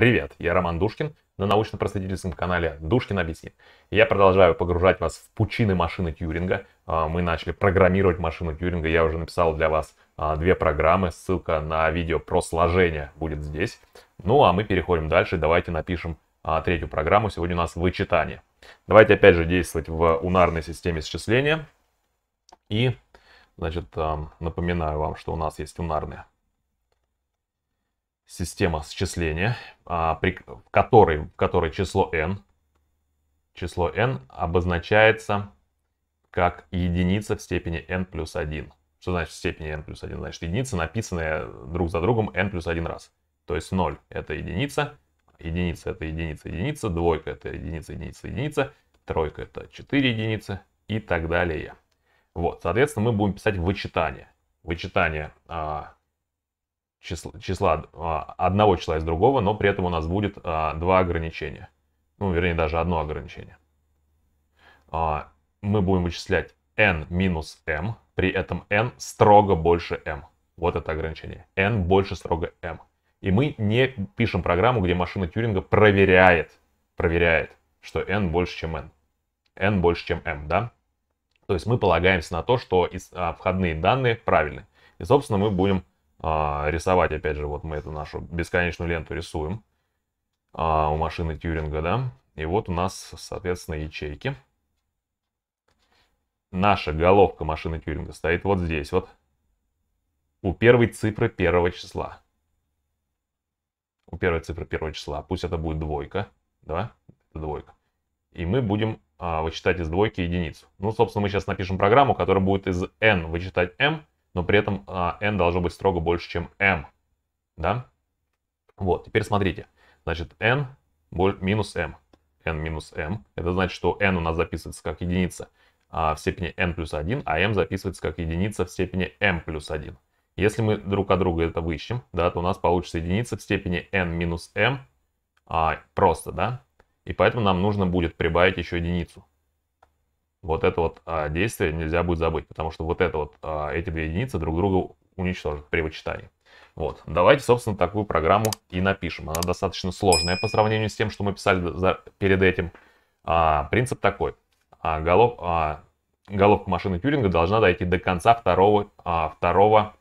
Привет, я Роман Душкин на научно-просветительском канале Душкин Объяснит. Я продолжаю погружать вас в пучины машины Тьюринга. А, мы начали программировать машину Тьюринга. Я уже написал для вас а, две программы. Ссылка на видео про сложение будет здесь. Ну а мы переходим дальше. Давайте напишем а, третью программу. Сегодня у нас вычитание. Давайте опять же действовать в унарной системе счисления. И, значит, напоминаю вам, что у нас есть унарная система счисления, а, при которой, в которой число n, число n обозначается как единица в степени n плюс 1. Что значит в степени n плюс 1? Значит, единица написанная друг за другом n плюс 1 раз. То есть 0 это единица, единица это единица, единица, двойка это единица, единица, единица, тройка это 4 единицы и так далее. Вот, соответственно, мы будем писать вычитание. Вычитание а, числа, числа а, одного числа из другого, но при этом у нас будет а, два ограничения. Ну, вернее, даже одно ограничение. А, мы будем вычислять n минус m, при этом n строго больше m. Вот это ограничение. n больше строго m. И мы не пишем программу, где машина Тюринга проверяет, проверяет, что n больше, чем n. n больше, чем m, да? То есть мы полагаемся на то, что входные данные правильны. И, собственно, мы будем а, рисовать, опять же, вот мы эту нашу бесконечную ленту рисуем а, у машины Тьюринга, да. И вот у нас, соответственно, ячейки. Наша головка машины Тьюринга стоит вот здесь вот, у первой цифры первого числа. У первой цифры первого числа. Пусть это будет двойка, да, это двойка. И мы будем а, вычитать из двойки единицу. Ну, собственно, мы сейчас напишем программу, которая будет из n вычитать m, но при этом а, n должно быть строго больше, чем m, да? Вот, теперь смотрите, значит, n минус m, n минус m, это значит, что n у нас записывается как единица а, в степени n плюс 1, а m записывается как единица в степени m плюс 1. Если мы друг от друга это выищем, да, то у нас получится единица в степени n минус m а, просто, да? И поэтому нам нужно будет прибавить еще единицу. Вот это вот а, действие нельзя будет забыть, потому что вот это вот, а, эти две единицы друг друга уничтожат при вычитании. Вот, давайте, собственно, такую программу и напишем. Она достаточно сложная по сравнению с тем, что мы писали за, перед этим. А, принцип такой. А, голов, а, головка машины Тюринга должна дойти до конца второго, а, второго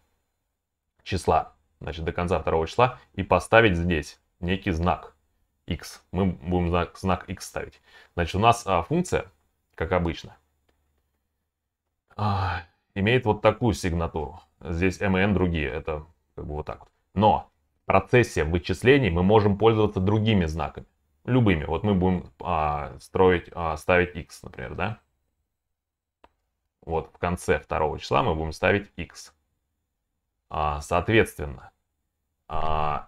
числа. Значит, до конца второго числа и поставить здесь некий знак x. Мы будем знак, знак x ставить. Значит, у нас а, функция как обычно. А, имеет вот такую сигнатуру. Здесь M другие, это как бы вот так вот. Но в процессе вычислений мы можем пользоваться другими знаками. Любыми. Вот мы будем а, строить, а, ставить x, например, да? Вот в конце второго числа мы будем ставить x. А, соответственно, а,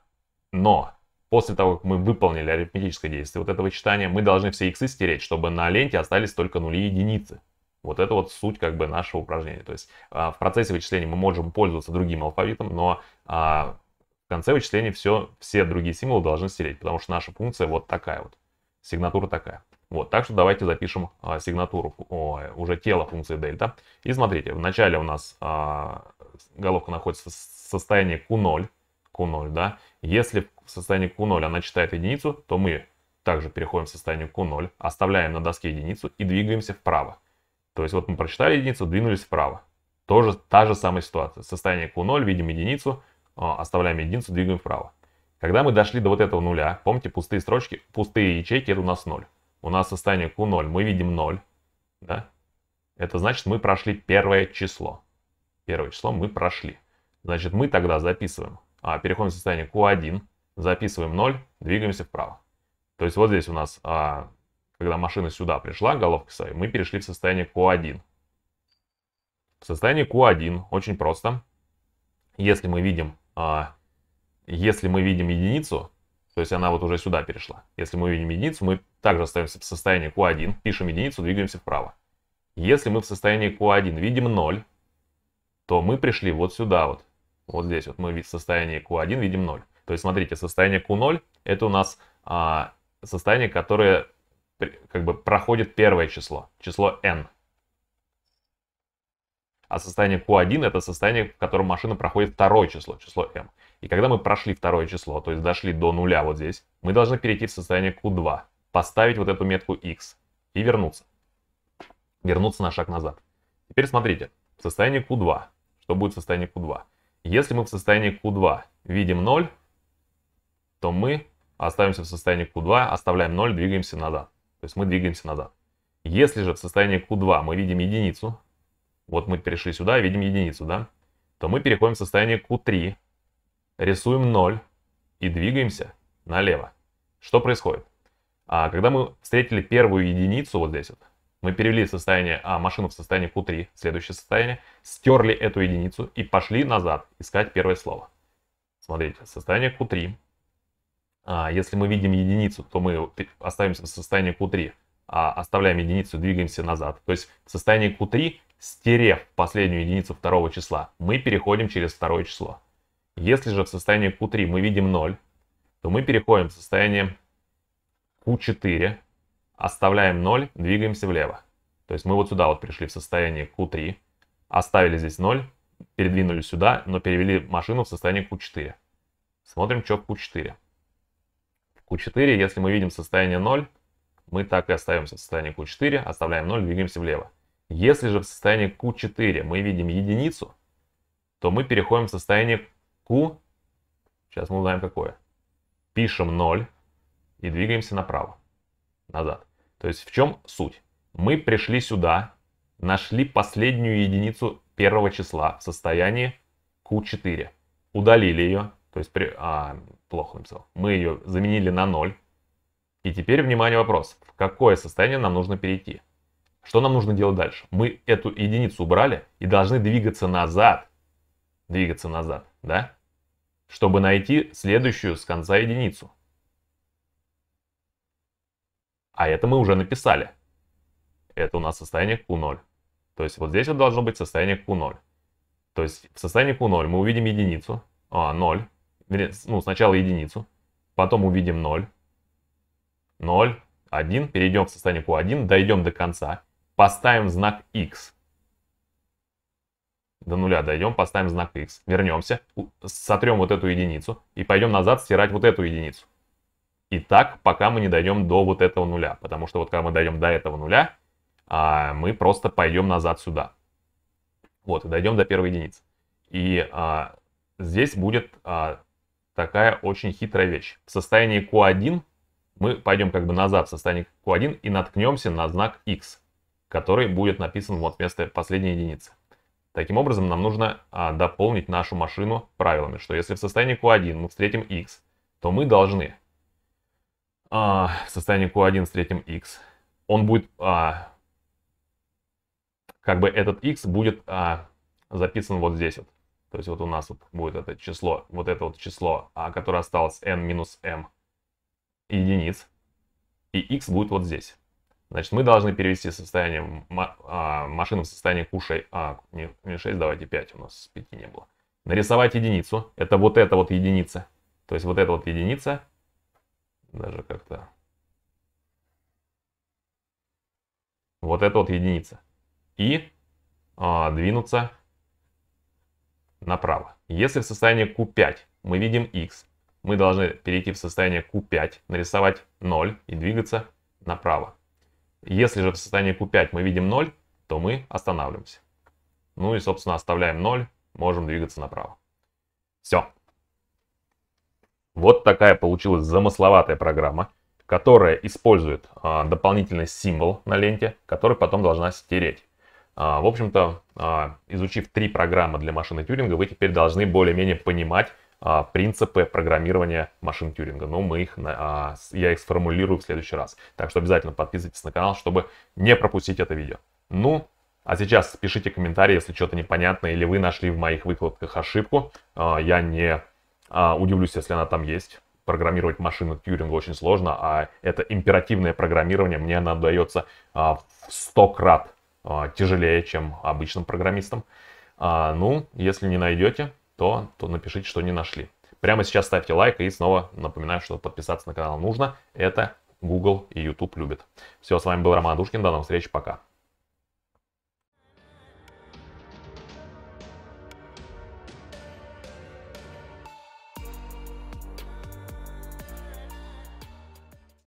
но После того, как мы выполнили арифметическое действие вот этого читания, мы должны все иксы стереть, чтобы на ленте остались только нули и единицы. Вот это вот суть как бы нашего упражнения. То есть а, в процессе вычисления мы можем пользоваться другим алфавитом, но а, в конце вычисления все, все другие символы должны стереть, потому что наша функция вот такая вот, сигнатура такая. Вот, так что давайте запишем а, сигнатуру, о, уже тело функции дельта. И смотрите, в начале у нас а, головка находится в состоянии Q0, Q0, да. Если в состоянии Q0 она читает единицу, то мы также переходим в состояние Q0, оставляем на доске единицу и двигаемся вправо. То есть вот мы прочитали единицу, двинулись вправо. Тоже та же самая ситуация. Состояние Q0, видим единицу, а, оставляем единицу, двигаем вправо. Когда мы дошли до вот этого нуля, помните, пустые строчки, пустые ячейки, это у нас 0. У нас состояние Q0, мы видим 0. Да? Это значит, мы прошли первое число. Первое число мы прошли. Значит, мы тогда записываем а, переходим в состояние Q1, записываем 0, двигаемся вправо. То есть вот здесь у нас, а, когда машина сюда пришла, головка своей, мы перешли в состояние Q1. В состоянии Q1 очень просто. Если мы видим, а, если мы видим единицу, то есть она вот уже сюда перешла. Если мы видим единицу, мы также остаемся в состоянии Q1, пишем единицу, двигаемся вправо. Если мы в состоянии Q1 видим 0, то мы пришли вот сюда вот. Вот здесь вот мы в состоянии Q1 видим 0. То есть, смотрите, состояние Q0 это у нас а, состояние, которое как бы проходит первое число, число N. А состояние Q1 это состояние, в котором машина проходит второе число, число M. И когда мы прошли второе число, то есть дошли до нуля вот здесь, мы должны перейти в состояние Q2, поставить вот эту метку X и вернуться. Вернуться на шаг назад. Теперь смотрите, в состоянии Q2. Что будет в состоянии Q2? Если мы в состоянии Q2 видим 0, то мы оставимся в состоянии Q2, оставляем 0, двигаемся назад. То есть мы двигаемся назад. Если же в состоянии Q2 мы видим единицу, вот мы перешли сюда, видим единицу, да, то мы переходим в состояние Q3, рисуем 0 и двигаемся налево. Что происходит? А когда мы встретили первую единицу вот здесь вот, мы перевели состояние А машину в состояние Q3, следующее состояние, стерли эту единицу и пошли назад искать первое слово. Смотрите, состояние Q3. А, если мы видим единицу, то мы оставимся в состоянии Q3, а оставляем единицу, двигаемся назад. То есть в состоянии Q3, стерев последнюю единицу второго числа, мы переходим через второе число. Если же в состоянии Q3 мы видим 0, то мы переходим в состояние Q4, оставляем 0, двигаемся влево. То есть мы вот сюда вот пришли в состояние Q3, оставили здесь 0, передвинули сюда, но перевели машину в состояние Q4. Смотрим, что в Q4. В Q4, если мы видим состояние 0, мы так и остаемся в состоянии Q4, оставляем 0, двигаемся влево. Если же в состоянии Q4 мы видим единицу, то мы переходим в состояние Q, сейчас мы узнаем какое. Пишем 0 и двигаемся направо, назад. То есть в чем суть? Мы пришли сюда, нашли последнюю единицу первого числа в состоянии Q4. Удалили ее, то есть при... а, плохо написал. Мы ее заменили на 0. И теперь, внимание, вопрос. В какое состояние нам нужно перейти? Что нам нужно делать дальше? Мы эту единицу убрали и должны двигаться назад. Двигаться назад, да? Чтобы найти следующую с конца единицу. А это мы уже написали. Это у нас состояние Q0. То есть вот здесь вот должно быть состояние Q0. То есть в состоянии Q0 мы увидим единицу, а, 0, ну сначала единицу, потом увидим 0, 0, 1, перейдем в состояние Q1, дойдем до конца, поставим знак X. До нуля дойдем, поставим знак X, вернемся, сотрем вот эту единицу и пойдем назад стирать вот эту единицу и так, пока мы не дойдем до вот этого нуля. Потому что вот когда мы дойдем до этого нуля, а, мы просто пойдем назад сюда. Вот, и дойдем до первой единицы. И а, здесь будет а, такая очень хитрая вещь. В состоянии Q1 мы пойдем как бы назад в состоянии Q1 и наткнемся на знак X, который будет написан вот вместо последней единицы. Таким образом, нам нужно а, дополнить нашу машину правилами, что если в состоянии Q1 мы встретим X, то мы должны а, в состоянии Q1 с третьим X, он будет, а, как бы этот X будет а, записан вот здесь вот. То есть вот у нас вот будет это число, вот это вот число, а, которое осталось n минус m единиц, и x будет вот здесь. Значит, мы должны перевести состояние а, машину в состояние Q6, а, не, не 6, давайте 5, у нас 5 не было. Нарисовать единицу, это вот эта вот единица, то есть вот эта вот единица, даже как-то... Вот это вот единица. И а, двинуться направо. Если в состоянии Q5 мы видим X, мы должны перейти в состояние Q5, нарисовать 0 и двигаться направо. Если же в состоянии Q5 мы видим 0, то мы останавливаемся. Ну и, собственно, оставляем 0, можем двигаться направо. Все. Вот такая получилась замысловатая программа, которая использует а, дополнительный символ на ленте, который потом должна стереть. А, в общем-то, а, изучив три программы для машины Тюринга, вы теперь должны более-менее понимать а, принципы программирования машин Тюринга. Но мы их, а, я их сформулирую в следующий раз. Так что обязательно подписывайтесь на канал, чтобы не пропустить это видео. Ну, а сейчас пишите комментарии, если что-то непонятно, или вы нашли в моих выкладках ошибку. А, я не а, удивлюсь, если она там есть. Программировать машину Тьюринга очень сложно, а это императивное программирование мне она дается а, в 100 крат а, тяжелее, чем обычным программистам. ну, если не найдете, то, то напишите, что не нашли. Прямо сейчас ставьте лайк и снова напоминаю, что подписаться на канал нужно. Это Google и YouTube любят. Все, с вами был Роман Душкин. До новых встреч. Пока.